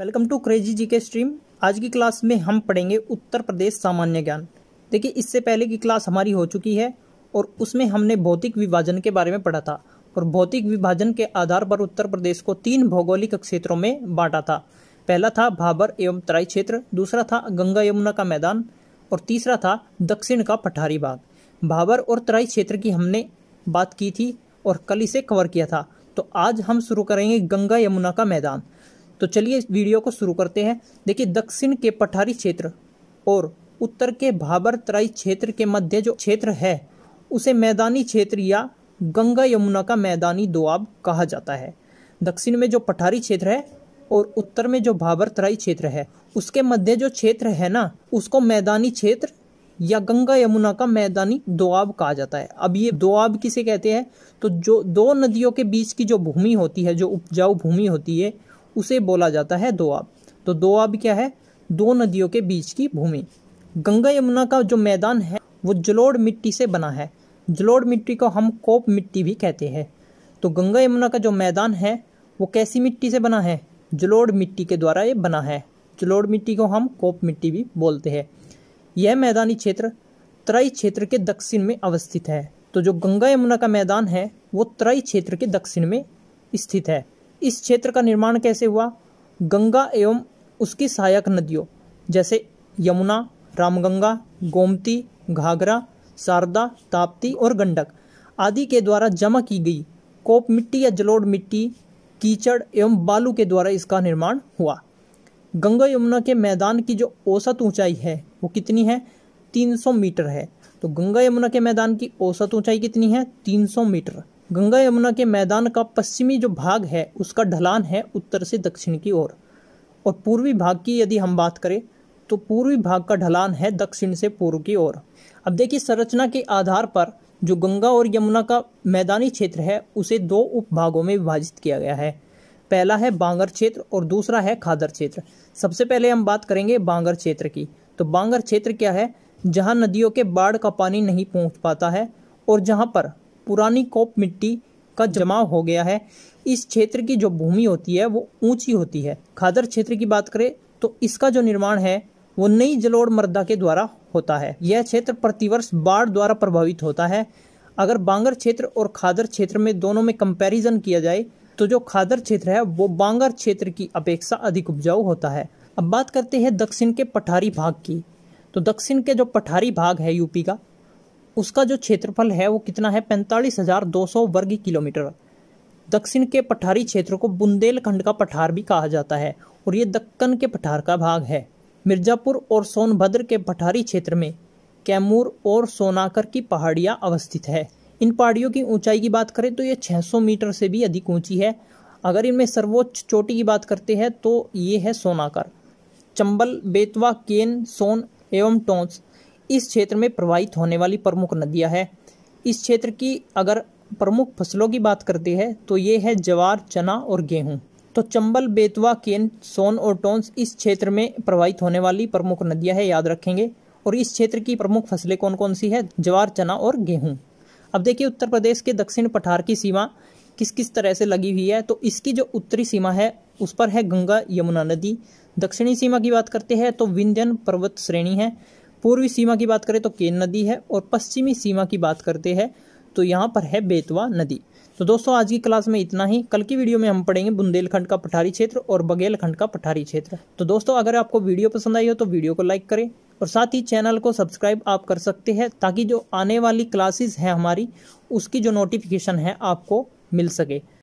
welcome to crazy जी के stream आज की क्लास में हम पढ़ेंगे उत्तर प्रदेश सामान्य ज्ञान देखिए इससे पहले की क्लास हमारी हो चुकी है और उसमें हमने भौतिक विभाजन के बारे में पढ़ा था और भौतिक विभाजन के आधार पर उत्तर प्रदेश को तीन भौगोलिक क्षेत्रों में बांटा था पहला था भाबर एवं तराई क्षेत्र दूसरा था गंगा यमुना का मैदान और तीसरा था दक्षिण का पठारी भाग भाबर और तराई क्षेत्र की हमने बात की थी और कल इसे कवर किया था तो आज हम शुरू करेंगे गंगा यमुना का मैदान तो चलिए इस वीडियो को शुरू करते हैं देखिए दक्षिण के पठारी क्षेत्र और उत्तर के भाबर तराई क्षेत्र के मध्य जो क्षेत्र है उसे मैदानी क्षेत्र या गंगा यमुना का मैदानी दोआब कहा जाता है दक्षिण में जो पठारी क्षेत्र है और उत्तर में जो भाबर तराई क्षेत्र है उसके मध्य जो क्षेत्र है ना उसको मैदानी क्षेत्र या गंगा यमुना का मैदानी दोआब कहा जाता है अब ये दोआब किसे कहते हैं तो जो दो नदियों के बीच की जो भूमि होती है जो उपजाऊ भूमि होती है उसे बोला जाता है दोआब तो दोआब क्या है दो नदियों के बीच की भूमि गंगा यमुना का जो मैदान है वो जलोड़ मिट्टी से बना है जलोड़ मिट्टी को हम कोप मिट्टी भी कहते हैं तो गंगा यमुना का जो मैदान है वो कैसी मिट्टी से बना है जलोड़ मिट्टी के द्वारा ये बना है जलोड़ मिट्टी को हम कोप मिट्टी भी बोलते हैं यह मैदानी क्षेत्र तराई क्षेत्र के दक्षिण में अवस्थित है तो जो गंगा यमुना का मैदान है वो तराई क्षेत्र के दक्षिण में स्थित है इस क्षेत्र का निर्माण कैसे हुआ गंगा एवं उसकी सहायक नदियों जैसे यमुना रामगंगा गोमती घाघरा शारदा ताप्ती और गंडक आदि के द्वारा जमा की गई कोप मिट्टी या जलोढ़ मिट्टी कीचड़ एवं बालू के द्वारा इसका निर्माण हुआ गंगा यमुना के मैदान की जो औसत ऊंचाई है वो कितनी है 300 मीटर है तो गंगा यमुना के मैदान की औसत ऊंचाई कितनी है 300 मीटर गंगा यमुना के मैदान का पश्चिमी जो भाग है उसका ढलान है उत्तर से दक्षिण की ओर और, और पूर्वी भाग की यदि हम बात करें तो पूर्वी भाग का ढलान है दक्षिण से पूर्व की ओर अब देखिए संरचना के आधार पर जो गंगा और यमुना का मैदानी क्षेत्र है उसे दो उपभागों में विभाजित किया गया है पहला है बांगर क्षेत्र और दूसरा है खादर क्षेत्र सबसे पहले हम बात करेंगे बांगर क्षेत्र की तो बांगर क्षेत्र क्या है जहाँ नदियों के बाढ़ का पानी नहीं पहुँच पाता है और जहाँ पर पुरानी कोप मिट्टी का जमाव हो गया है इस क्षेत्र की जो भूमि होती है वो ऊंची होती है खादर क्षेत्र की बात करें तो इसका जो निर्माण है वो नई जलोड़ मृदा के द्वारा होता है यह क्षेत्र प्रतिवर्ष बाढ़ द्वारा प्रभावित होता है अगर बांगर क्षेत्र और खादर क्षेत्र में दोनों में कंपैरिजन किया जाए तो जो खादर क्षेत्र है वो बांगर क्षेत्र की अपेक्षा अधिक उपजाऊ होता है अब बात करते हैं दक्षिण के पठारी भाग की तो दक्षिण के जो पठारी भाग है यूपी का उसका जो क्षेत्रफल है वो कितना है पैंतालीस हज़ार दो सौ वर्ग किलोमीटर दक्षिण के पठारी क्षेत्र को बुंदेलखंड का पठार भी कहा जाता है और ये दक्कन के पठार का भाग है मिर्ज़ापुर और सोनभद्र के पठारी क्षेत्र में कैमूर और सोनाकर की पहाड़ियाँ अवस्थित है इन पहाड़ियों की ऊंचाई की बात करें तो ये 600 मीटर से भी अधिक ऊंची है अगर इनमें सर्वोच्च चोटी की बात करते हैं तो ये है सोनाकर चंबल बेतवा केन सोन एवं टोंस इस क्षेत्र में प्रवाहित होने वाली प्रमुख नदियाँ है इस क्षेत्र की अगर प्रमुख फसलों की बात करते हैं तो ये है जवार चना और गेहूँ तो चंबल बेतवा केन सोन और टोंस इस क्षेत्र में प्रवाहित होने वाली प्रमुख नदियाँ है याद रखेंगे और इस क्षेत्र की प्रमुख फसलें कौन कौन सी है जवार चना और गेहूँ अब देखिए उत्तर प्रदेश के दक्षिण पठार की सीमा किस किस तरह से लगी हुई है तो इसकी जो उत्तरी सीमा है उस पर है गंगा यमुना नदी दक्षिणी सीमा की बात करते हैं तो विंध्यन पर्वत श्रेणी है पूर्वी सीमा की बात करें तो केन नदी है और पश्चिमी सीमा की बात करते हैं तो यहाँ पर है बेतवा नदी तो दोस्तों आज की क्लास में इतना ही कल की वीडियो में हम पढ़ेंगे बुंदेलखंड का पठारी क्षेत्र और बघेलखंड का पठारी क्षेत्र तो दोस्तों अगर आपको वीडियो पसंद आई हो तो वीडियो को लाइक करें और साथ ही चैनल को सब्सक्राइब आप कर सकते हैं ताकि जो आने वाली क्लासेस हैं हमारी उसकी जो नोटिफिकेशन है आपको मिल सके